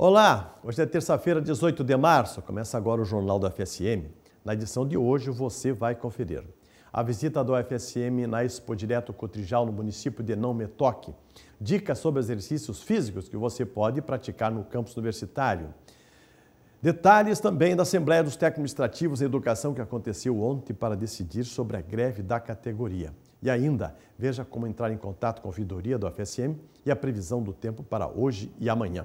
Olá, hoje é terça-feira, 18 de março. Começa agora o Jornal da FSM. Na edição de hoje, você vai conferir a visita do FSM na Expo Direto Cotrijal, no município de Não Metoque. Dicas sobre exercícios físicos que você pode praticar no campus universitário. Detalhes também da Assembleia dos Técnicos Administrativos e Educação que aconteceu ontem para decidir sobre a greve da categoria. E ainda, veja como entrar em contato com a ouvidoria do FSM e a previsão do tempo para hoje e amanhã.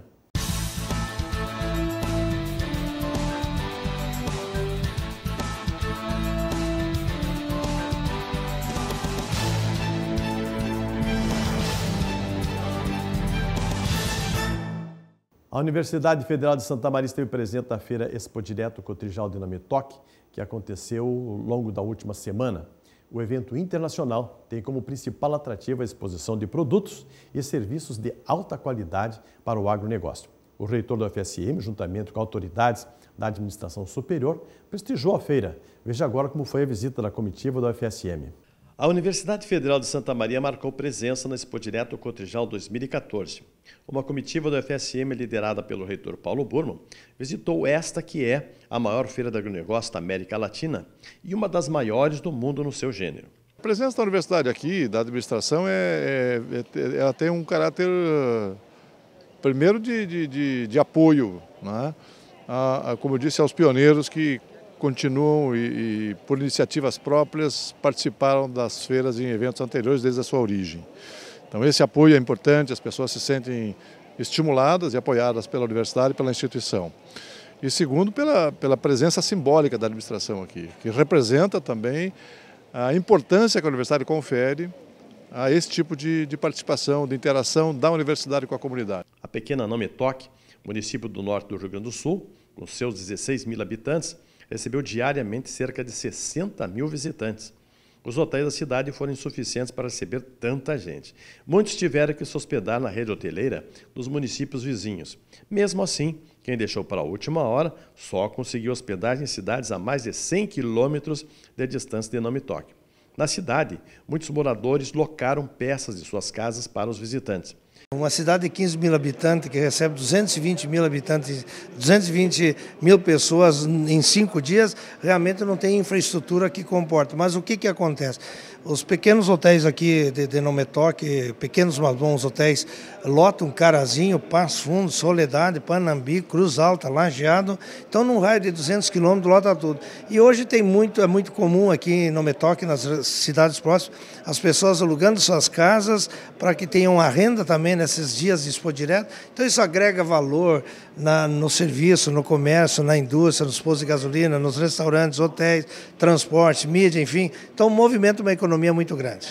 A Universidade Federal de Santa Maria esteve presente na feira Expo Direto Cotrijal Dinamê Toque, que aconteceu ao longo da última semana. O evento internacional tem como principal atrativo a exposição de produtos e serviços de alta qualidade para o agronegócio. O reitor da UFSM, juntamente com autoridades da administração superior, prestigiou a feira. Veja agora como foi a visita da comitiva da UFSM. A Universidade Federal de Santa Maria marcou presença na Expo Direto Cotrijal 2014. Uma comitiva do FSM, liderada pelo reitor Paulo Burman, visitou esta que é a maior feira de agronegócio da América Latina e uma das maiores do mundo no seu gênero. A presença da universidade aqui, da administração, é, é, é ela tem um caráter primeiro de, de, de, de apoio, né? a, a, como eu disse, aos pioneiros que continuam e, e, por iniciativas próprias, participaram das feiras em eventos anteriores desde a sua origem. Então esse apoio é importante, as pessoas se sentem estimuladas e apoiadas pela universidade e pela instituição. E segundo, pela, pela presença simbólica da administração aqui, que representa também a importância que a universidade confere a esse tipo de, de participação, de interação da universidade com a comunidade. A pequena Nome Toque, município do norte do Rio Grande do Sul, com seus 16 mil habitantes, recebeu diariamente cerca de 60 mil visitantes. Os hotéis da cidade foram insuficientes para receber tanta gente. Muitos tiveram que se hospedar na rede hoteleira dos municípios vizinhos. Mesmo assim, quem deixou para a última hora só conseguiu hospedagem em cidades a mais de 100 quilômetros de distância de Nome Toque. Na cidade, muitos moradores locaram peças de suas casas para os visitantes. Uma cidade de 15 mil habitantes, que recebe 220 mil habitantes, 220 mil pessoas em cinco dias, realmente não tem infraestrutura que comporta. Mas o que, que acontece? Os pequenos hotéis aqui de, de Nometoque, é pequenos mas bons hotéis, lotam Carazinho, Passo Fundo, Soledade, Panambi, Cruz Alta, Lajeado. Então, num raio de 200 quilômetros, lota tudo. E hoje tem muito, é muito comum aqui em Nometoque, é nas cidades próximas, as pessoas alugando suas casas para que tenham a renda também nesses dias de expor direto. Então, isso agrega valor na, no serviço, no comércio, na indústria, nos postos de gasolina, nos restaurantes, hotéis, transporte, mídia, enfim. Então, movimenta uma economia é muito grande.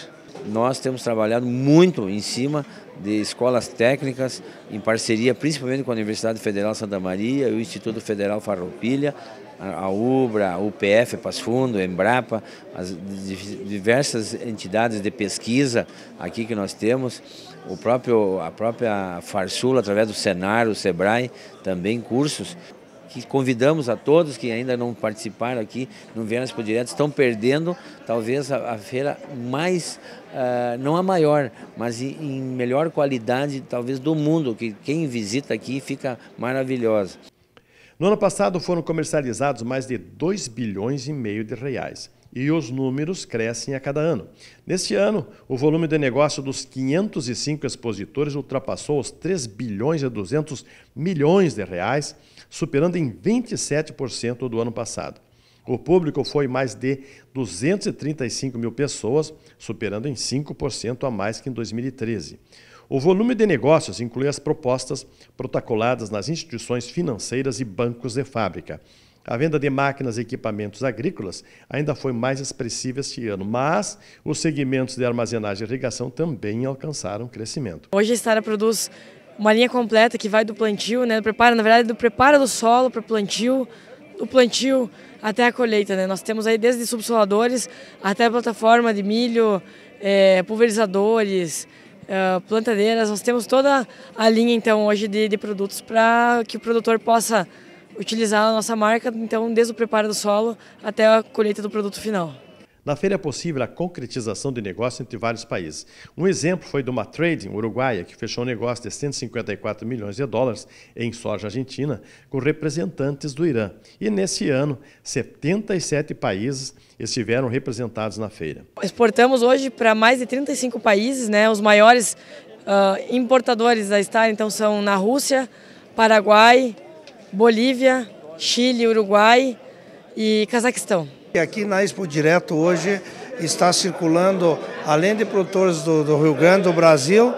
Nós temos trabalhado muito em cima de escolas técnicas, em parceria principalmente com a Universidade Federal Santa Maria e o Instituto Federal Farroupilha, a UBRA, a UPF, Pasfundo, Fundo, a Embrapa, as diversas entidades de pesquisa aqui que nós temos, o próprio, a própria Farsula, através do Senar, o Sebrae, também cursos que convidamos a todos que ainda não participaram aqui, não vieram para direto, estão perdendo talvez a, a feira mais, uh, não a maior, mas em, em melhor qualidade talvez do mundo, que quem visita aqui fica maravilhosa. No ano passado foram comercializados mais de 2 bilhões e meio de reais e os números crescem a cada ano. Neste ano, o volume de negócio dos 505 expositores ultrapassou os 3 bilhões e 200 milhões de reais, superando em 27% do ano passado. O público foi mais de 235 mil pessoas, superando em 5% a mais que em 2013. O volume de negócios inclui as propostas protocoladas nas instituições financeiras e bancos de fábrica. A venda de máquinas e equipamentos agrícolas ainda foi mais expressiva este ano, mas os segmentos de armazenagem e irrigação também alcançaram crescimento. Hoje a Estara produz uma linha completa que vai do plantio, né, do preparo, na verdade, do preparo do solo para o plantio, do plantio até a colheita. Né? Nós temos aí desde subsoladores até a plataforma de milho, é, pulverizadores, é, plantadeiras, nós temos toda a linha então hoje de, de produtos para que o produtor possa utilizar a nossa marca, então desde o preparo do solo até a colheita do produto final. Na feira é possível a concretização de negócio entre vários países. Um exemplo foi de uma trading uruguaia que fechou um negócio de 154 milhões de dólares em soja argentina com representantes do Irã. E nesse ano, 77 países estiveram representados na feira. Exportamos hoje para mais de 35 países, né? Os maiores uh, importadores da Star então são na Rússia, Paraguai, Bolívia, Chile, Uruguai e Cazaquistão. Aqui na Expo Direto hoje está circulando, além de produtores do, do Rio Grande do Brasil,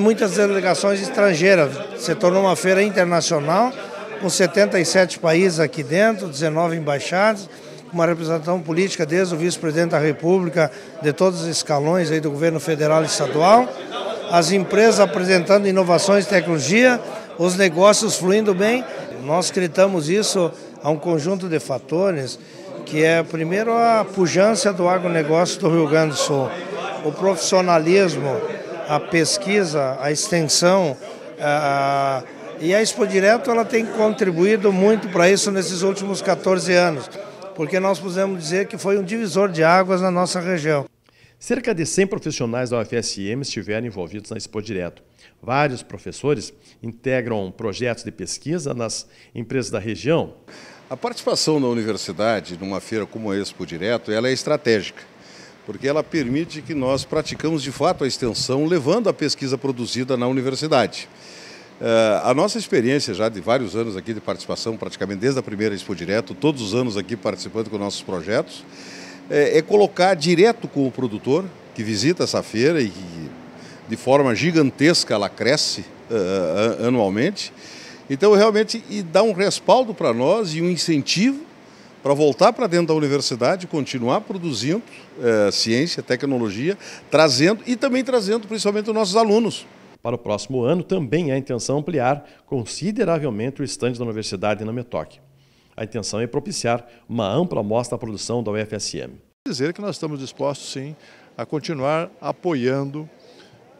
muitas delegações estrangeiras. Se tornou uma feira internacional, com 77 países aqui dentro, 19 embaixadas, uma representação política desde o vice-presidente da República, de todos os escalões aí do governo federal e estadual, as empresas apresentando inovações e tecnologia, os negócios fluindo bem nós acreditamos isso a um conjunto de fatores, que é primeiro a pujança do agronegócio do Rio Grande do Sul, o profissionalismo, a pesquisa, a extensão, a, e a Expo Direto ela tem contribuído muito para isso nesses últimos 14 anos, porque nós podemos dizer que foi um divisor de águas na nossa região. Cerca de 100 profissionais da UFSM estiveram envolvidos na Expo Direto. Vários professores integram projetos de pesquisa nas empresas da região. A participação da universidade numa feira como a Expo Direto ela é estratégica, porque ela permite que nós praticamos de fato a extensão, levando a pesquisa produzida na universidade. Eh, a nossa experiência já de vários anos aqui de participação, praticamente desde a primeira Expo Direto, todos os anos aqui participando com nossos projetos, é, é colocar direto com o produtor que visita essa feira e de forma gigantesca ela cresce uh, anualmente. Então, realmente, e dá um respaldo para nós e um incentivo para voltar para dentro da universidade, continuar produzindo é, ciência, tecnologia, trazendo e também trazendo principalmente os nossos alunos. Para o próximo ano, também a intenção ampliar consideravelmente o estande da universidade na Metoc a intenção é propiciar uma ampla amostra à produção da UFSM. Dizer que nós estamos dispostos, sim, a continuar apoiando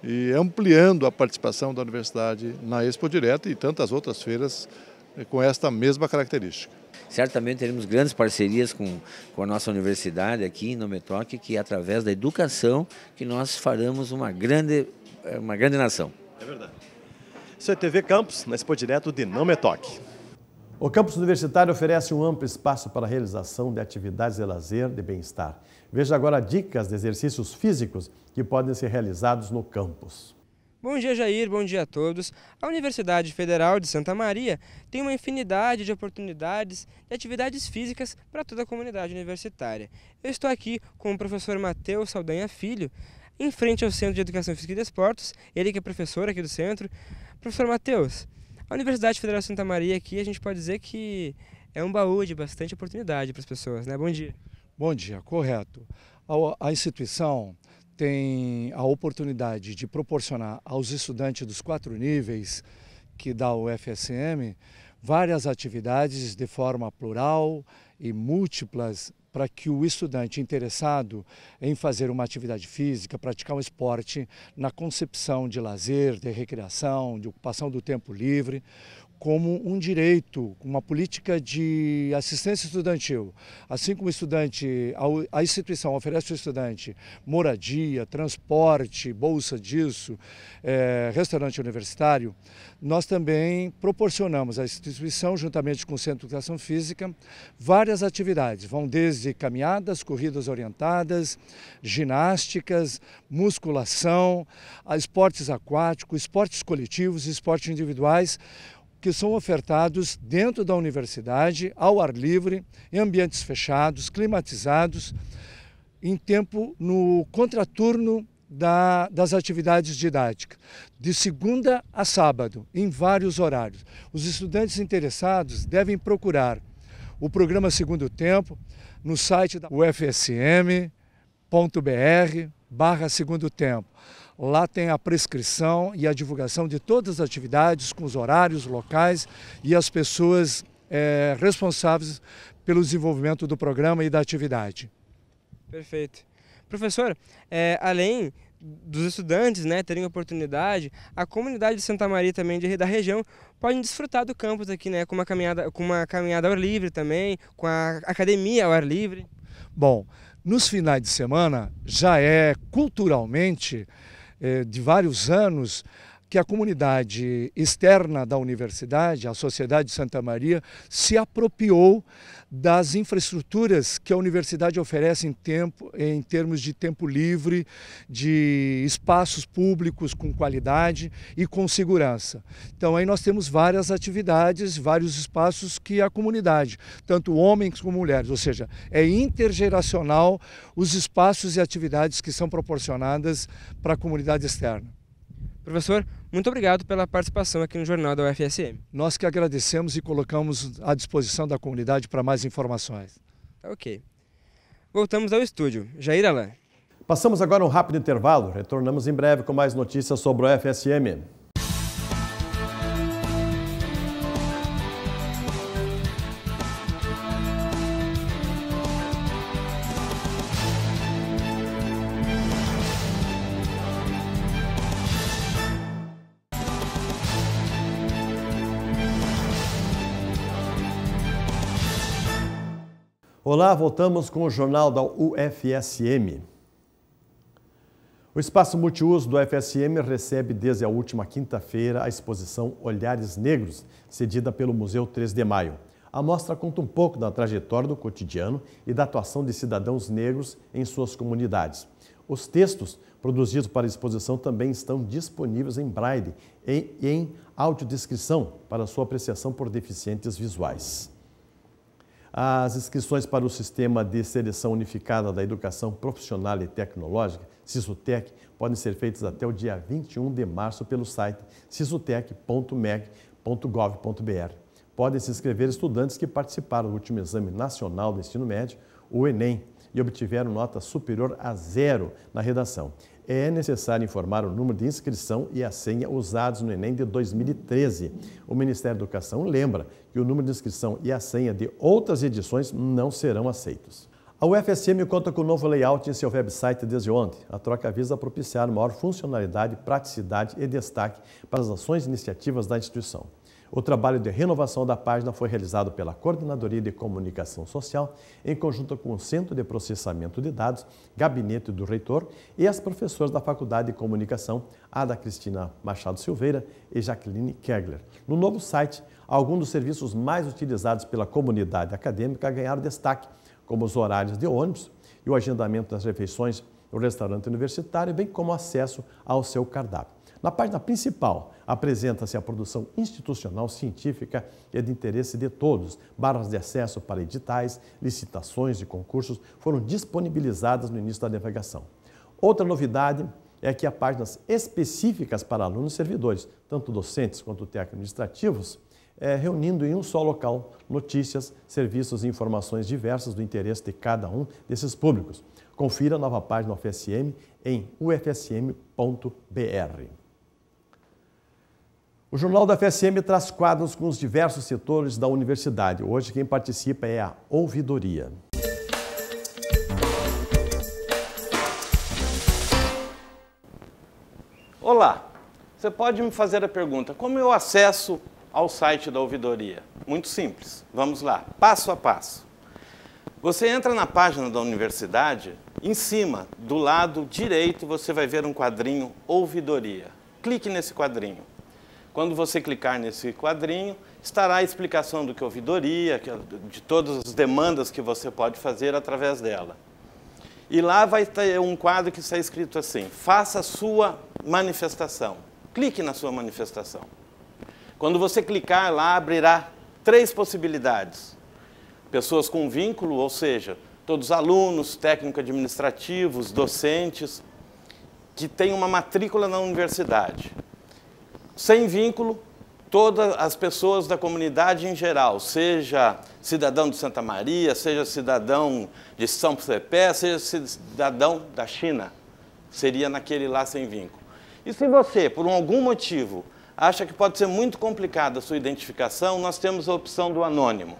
e ampliando a participação da universidade na Expo Direta e tantas outras feiras eh, com esta mesma característica. Certamente teremos grandes parcerias com, com a nossa universidade aqui em Nometoc, que é através da educação que nós faremos uma grande, eh, uma grande nação. É verdade. Isso é TV Campos, na Expo Direto de Nometoc. O campus universitário oferece um amplo espaço para a realização de atividades de lazer, de bem-estar. Veja agora dicas de exercícios físicos que podem ser realizados no campus. Bom dia, Jair. Bom dia a todos. A Universidade Federal de Santa Maria tem uma infinidade de oportunidades de atividades físicas para toda a comunidade universitária. Eu estou aqui com o professor Matheus Saldanha Filho, em frente ao Centro de Educação Física e Desportos, ele que é professor aqui do centro. Professor Matheus, a Universidade Federal Santa Maria aqui, a gente pode dizer que é um baú de bastante oportunidade para as pessoas, né? Bom dia. Bom dia, correto. A, a instituição tem a oportunidade de proporcionar aos estudantes dos quatro níveis que dá o FSM várias atividades de forma plural e múltiplas para que o estudante interessado em fazer uma atividade física, praticar um esporte, na concepção de lazer, de recreação, de ocupação do tempo livre, como um direito, uma política de assistência estudantil. Assim como o estudante, a instituição oferece ao estudante moradia, transporte, bolsa disso, é, restaurante universitário, nós também proporcionamos à instituição, juntamente com o Centro de Educação Física, várias atividades. Vão desde caminhadas, corridas orientadas, ginásticas, musculação, esportes aquáticos, esportes coletivos, esportes individuais, que são ofertados dentro da universidade, ao ar livre, em ambientes fechados, climatizados, em tempo no contraturno da, das atividades didáticas, de segunda a sábado, em vários horários. Os estudantes interessados devem procurar o programa Segundo Tempo no site da ufsm.br barra Segundo Tempo. Lá tem a prescrição e a divulgação de todas as atividades, com os horários locais e as pessoas é, responsáveis pelo desenvolvimento do programa e da atividade. Perfeito. Professor, é, além dos estudantes né, terem oportunidade, a comunidade de Santa Maria também, de, da região, pode desfrutar do campus aqui, né, com, uma caminhada, com uma caminhada ao ar livre também, com a academia ao ar livre. Bom, nos finais de semana já é culturalmente eh, de vários anos que a comunidade externa da universidade, a Sociedade de Santa Maria, se apropriou das infraestruturas que a universidade oferece em, tempo, em termos de tempo livre, de espaços públicos com qualidade e com segurança. Então aí nós temos várias atividades, vários espaços que a comunidade, tanto homens como mulheres, ou seja, é intergeracional os espaços e atividades que são proporcionadas para a comunidade externa. Professor, muito obrigado pela participação aqui no Jornal da UFSM. Nós que agradecemos e colocamos à disposição da comunidade para mais informações. Tá ok. Voltamos ao estúdio. Jair Alain. Passamos agora um rápido intervalo. Retornamos em breve com mais notícias sobre o UFSM. Olá, voltamos com o jornal da UFSM. O espaço multiuso do UFSM recebe desde a última quinta-feira a exposição Olhares Negros, cedida pelo Museu 3 de Maio. A mostra conta um pouco da trajetória do cotidiano e da atuação de cidadãos negros em suas comunidades. Os textos produzidos para a exposição também estão disponíveis em braille e em audiodescrição para sua apreciação por deficientes visuais. As inscrições para o Sistema de Seleção Unificada da Educação Profissional e Tecnológica, SISUTEC, podem ser feitas até o dia 21 de março pelo site sisutec.mec.gov.br. Podem se inscrever estudantes que participaram do último Exame Nacional do Ensino Médio, o ENEM, e obtiveram nota superior a zero na redação. É necessário informar o número de inscrição e a senha usados no Enem de 2013. O Ministério da Educação lembra que o número de inscrição e a senha de outras edições não serão aceitos. A UFSM conta com um novo layout em seu website desde ontem. A troca visa propiciar maior funcionalidade, praticidade e destaque para as ações e iniciativas da instituição. O trabalho de renovação da página foi realizado pela Coordenadoria de Comunicação Social, em conjunto com o Centro de Processamento de Dados, Gabinete do Reitor e as professoras da Faculdade de Comunicação, Ada Cristina Machado Silveira e Jacqueline Kegler. No novo site, alguns dos serviços mais utilizados pela comunidade acadêmica ganharam destaque, como os horários de ônibus e o agendamento das refeições no restaurante universitário, bem como acesso ao seu cardápio. Na página principal, apresenta-se a produção institucional científica e de interesse de todos. Barras de acesso para editais, licitações e concursos foram disponibilizadas no início da navegação. Outra novidade é que há páginas específicas para alunos e servidores, tanto docentes quanto técnico-administrativos, é, eh, reunindo em um só local notícias, serviços e informações diversas do interesse de cada um desses públicos. Confira a nova página UFSM em ufsm.br. O Jornal da FSM traz quadros com os diversos setores da universidade. Hoje quem participa é a ouvidoria. Olá, você pode me fazer a pergunta, como eu acesso ao site da ouvidoria? Muito simples, vamos lá, passo a passo. Você entra na página da universidade, em cima, do lado direito, você vai ver um quadrinho Ouvidoria. Clique nesse quadrinho. Quando você clicar nesse quadrinho, estará a explicação do que é ouvidoria, de todas as demandas que você pode fazer através dela. E lá vai ter um quadro que está escrito assim: faça a sua manifestação. Clique na sua manifestação. Quando você clicar lá, abrirá três possibilidades: pessoas com vínculo, ou seja, todos alunos, técnico-administrativos, docentes, que têm uma matrícula na universidade sem vínculo, todas as pessoas da comunidade em geral, seja cidadão de Santa Maria, seja cidadão de São Pé, seja cidadão da China, seria naquele lá sem vínculo. E se você, por algum motivo, acha que pode ser muito complicada a sua identificação, nós temos a opção do anônimo.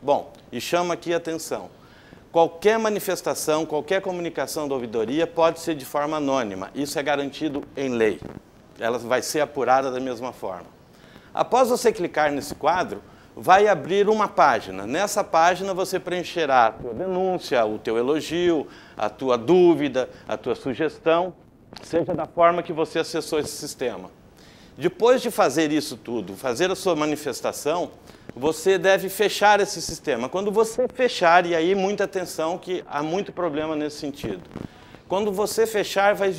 Bom, e chama aqui a atenção. Qualquer manifestação, qualquer comunicação da ouvidoria pode ser de forma anônima. Isso é garantido em lei ela vai ser apurada da mesma forma. Após você clicar nesse quadro, vai abrir uma página. Nessa página você preencherá a tua denúncia, o teu elogio, a tua dúvida, a tua sugestão, seja da forma que você acessou esse sistema. Depois de fazer isso tudo, fazer a sua manifestação, você deve fechar esse sistema. Quando você fechar, e aí muita atenção que há muito problema nesse sentido quando você fechar, vai,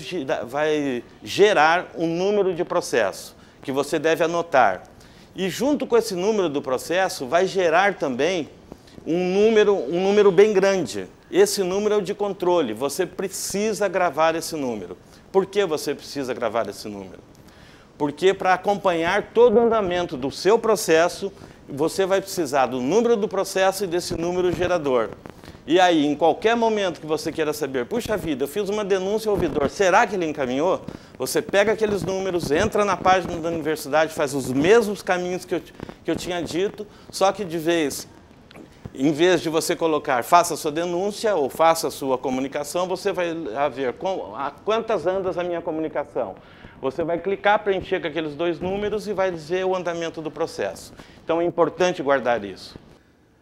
vai gerar um número de processo que você deve anotar. E junto com esse número do processo, vai gerar também um número, um número bem grande. Esse número é o de controle. Você precisa gravar esse número. Por que você precisa gravar esse número? Porque para acompanhar todo o andamento do seu processo, você vai precisar do número do processo e desse número gerador. E aí, em qualquer momento que você queira saber, puxa vida, eu fiz uma denúncia ao ouvidor, será que ele encaminhou? Você pega aqueles números, entra na página da universidade, faz os mesmos caminhos que eu, que eu tinha dito, só que de vez, em vez de você colocar faça sua denúncia ou faça sua comunicação, você vai ver com, a quantas andas a minha comunicação. Você vai clicar, encher com aqueles dois números e vai dizer o andamento do processo. Então é importante guardar isso.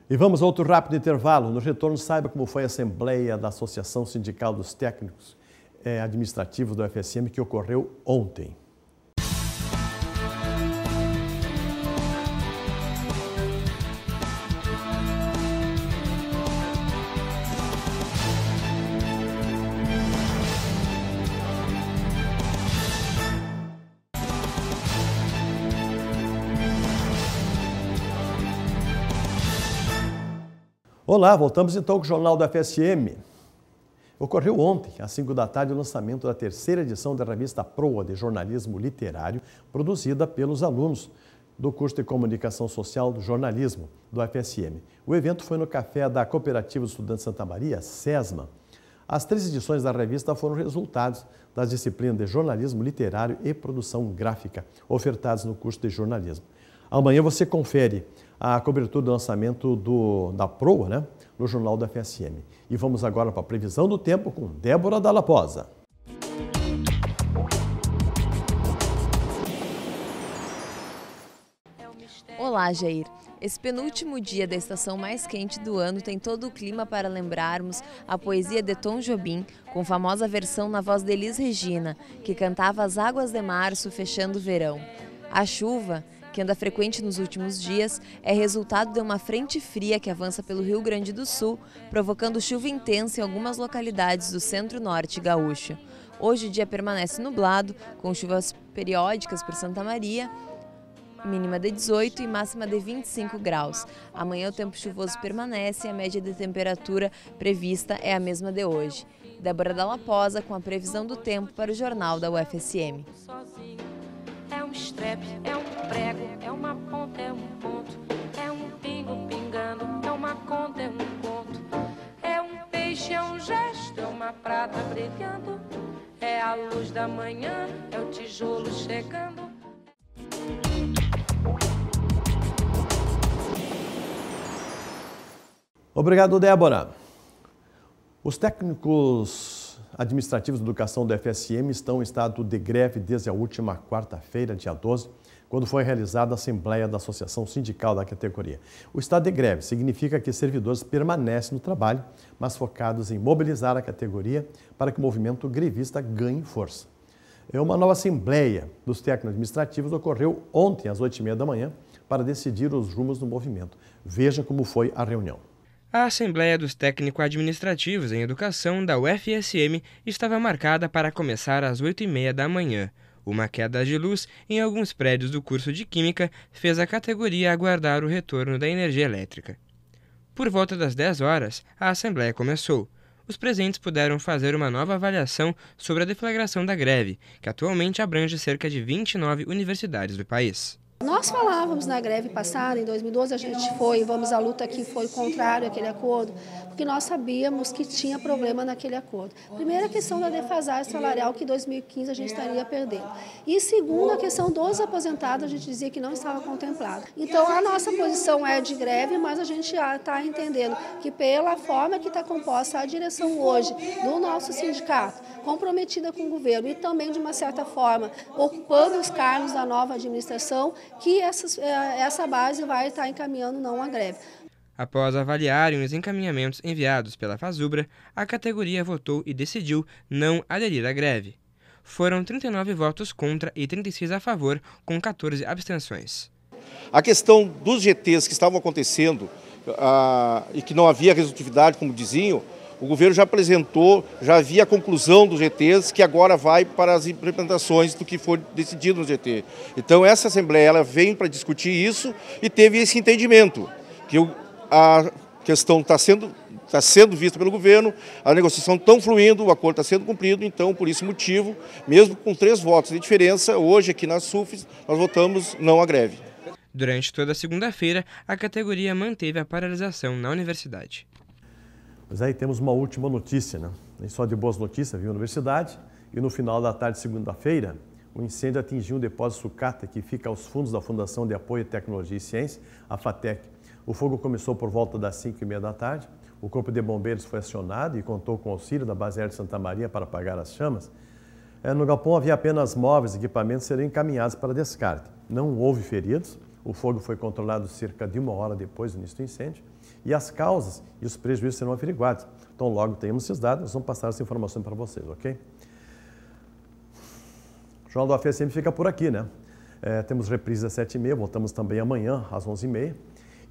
E vamos a outro rápido intervalo. No retorno, saiba como foi a Assembleia da Associação Sindical dos Técnicos eh, Administrativos do FSM que ocorreu ontem. Olá, voltamos então com o Jornal da FSM. Ocorreu ontem, às 5 da tarde, o lançamento da terceira edição da revista Proa de Jornalismo Literário, produzida pelos alunos do curso de Comunicação Social do Jornalismo do FSM. O evento foi no café da Cooperativa Estudante Santa Maria, SESMA. As três edições da revista foram resultados das disciplinas de jornalismo literário e produção gráfica, ofertadas no curso de jornalismo. Amanhã você confere a cobertura do lançamento do, da proa, né? No Jornal da FSM. E vamos agora para a previsão do tempo com Débora Dalaposa. Olá, Jair. Esse penúltimo dia da estação mais quente do ano tem todo o clima para lembrarmos a poesia de Tom Jobim, com famosa versão na voz de Elis Regina, que cantava As Águas de Março fechando o verão. A chuva, que anda frequente nos últimos dias, é resultado de uma frente fria que avança pelo Rio Grande do Sul, provocando chuva intensa em algumas localidades do centro-norte gaúcho. Hoje o dia permanece nublado, com chuvas periódicas por Santa Maria, mínima de 18 e máxima de 25 graus. Amanhã o tempo chuvoso permanece e a média de temperatura prevista é a mesma de hoje. Débora Dalaposa com a previsão do tempo para o Jornal da UFSM prego, é uma ponta, é um ponto, é um pingo pingando, é uma conta, é um ponto, é um peixe, é um gesto, é uma prata brilhando, é a luz da manhã, é o tijolo chegando. Obrigado, Débora. Os técnicos administrativos de educação do FSM estão em estado de greve desde a última quarta-feira, dia 12 quando foi realizada a Assembleia da Associação Sindical da categoria. O estado de greve significa que servidores permanecem no trabalho, mas focados em mobilizar a categoria para que o movimento grevista ganhe força. É uma nova Assembleia dos Técnicos Administrativos ocorreu ontem, às 8h30 da manhã, para decidir os rumos do movimento. Veja como foi a reunião. A Assembleia dos Técnico-Administrativos em Educação da UFSM estava marcada para começar às 8h30 da manhã. Uma queda de luz em alguns prédios do curso de Química fez a categoria aguardar o retorno da energia elétrica. Por volta das 10 horas, a Assembleia começou. Os presentes puderam fazer uma nova avaliação sobre a deflagração da greve, que atualmente abrange cerca de 29 universidades do país. Nós falávamos na greve passada, em 2012, a gente foi, vamos à luta que foi contrário àquele acordo, porque nós sabíamos que tinha problema naquele acordo. Primeira questão da defasagem salarial, que em 2015 a gente estaria perdendo. E segundo, a questão dos aposentados, a gente dizia que não estava contemplado. Então, a nossa posição é de greve, mas a gente está entendendo que pela forma que está composta a direção hoje do nosso sindicato, comprometida com o governo e também, de uma certa forma, ocupando os cargos da nova administração, que essas, é, essa base vai estar tá encaminhando não a greve. Após avaliarem os encaminhamentos enviados pela Fazubra, a categoria votou e decidiu não aderir à greve. Foram 39 votos contra e 36 a favor, com 14 abstenções. A questão dos GTs que estavam acontecendo ah, e que não havia resolutividade, como diziam, o governo já apresentou, já havia a conclusão dos GTs, que agora vai para as implementações do que for decidido no GT. Então, essa Assembleia ela vem para discutir isso e teve esse entendimento, que a questão está sendo está sendo vista pelo governo, a negociação está fluindo, o acordo está sendo cumprido, então, por esse motivo, mesmo com três votos de diferença, hoje aqui na SUFES nós votamos não à greve. Durante toda a segunda-feira, a categoria manteve a paralisação na universidade. Mas aí temos uma última notícia, né? só de boas notícias, viu, universidade. E no final da tarde de segunda-feira, o incêndio atingiu um depósito sucata que fica aos fundos da Fundação de Apoio à Tecnologia e Ciência, a FATEC. O fogo começou por volta das 5 e meia da tarde. O Corpo de Bombeiros foi acionado e contou com o auxílio da Base Aérea de Santa Maria para apagar as chamas. É, no galpão havia apenas móveis e equipamentos serem encaminhados para descarte. Não houve feridos o fogo foi controlado cerca de uma hora depois do início do incêndio e as causas e os prejuízos serão averiguados. Então, logo tenhamos esses dados, vamos passar essa informação para vocês, ok? O Jornal do AFSM fica por aqui, né? É, temos reprise às 7h30, voltamos também amanhã às 11h30.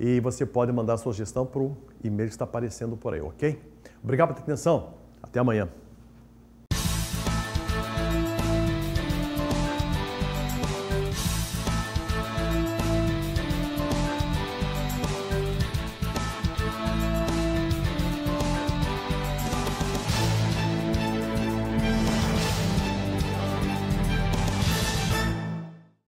E você pode mandar sugestão para o e-mail que está aparecendo por aí, ok? Obrigado pela atenção. Até amanhã.